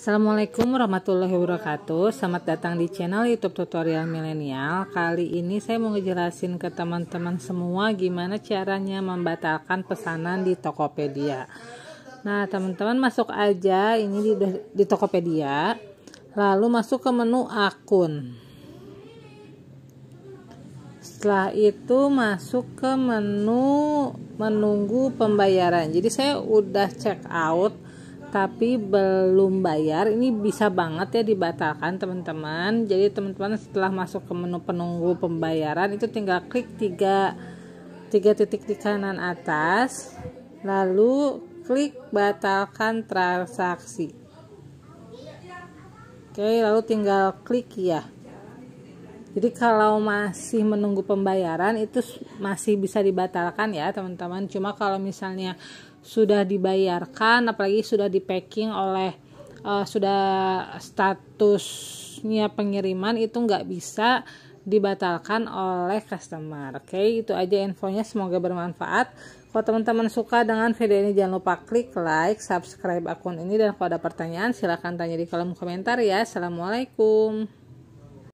Assalamualaikum warahmatullahi wabarakatuh Selamat datang di channel youtube tutorial milenial Kali ini saya mau ngejelasin ke teman-teman semua Gimana caranya membatalkan pesanan di Tokopedia Nah teman-teman masuk aja ini di, di Tokopedia Lalu masuk ke menu akun setelah itu masuk ke menu menunggu pembayaran jadi saya udah check out tapi belum bayar ini bisa banget ya dibatalkan teman-teman jadi teman-teman setelah masuk ke menu penunggu pembayaran itu tinggal klik tiga tiga titik di kanan atas lalu klik batalkan transaksi oke lalu tinggal klik ya jadi kalau masih menunggu pembayaran itu masih bisa dibatalkan ya teman-teman. Cuma kalau misalnya sudah dibayarkan, apalagi sudah di packing oleh uh, sudah statusnya pengiriman itu nggak bisa dibatalkan oleh customer. Oke, okay? itu aja infonya. Semoga bermanfaat. Kalau teman-teman suka dengan video ini jangan lupa klik like, subscribe akun ini dan kalau ada pertanyaan silahkan tanya di kolom komentar ya. Assalamualaikum.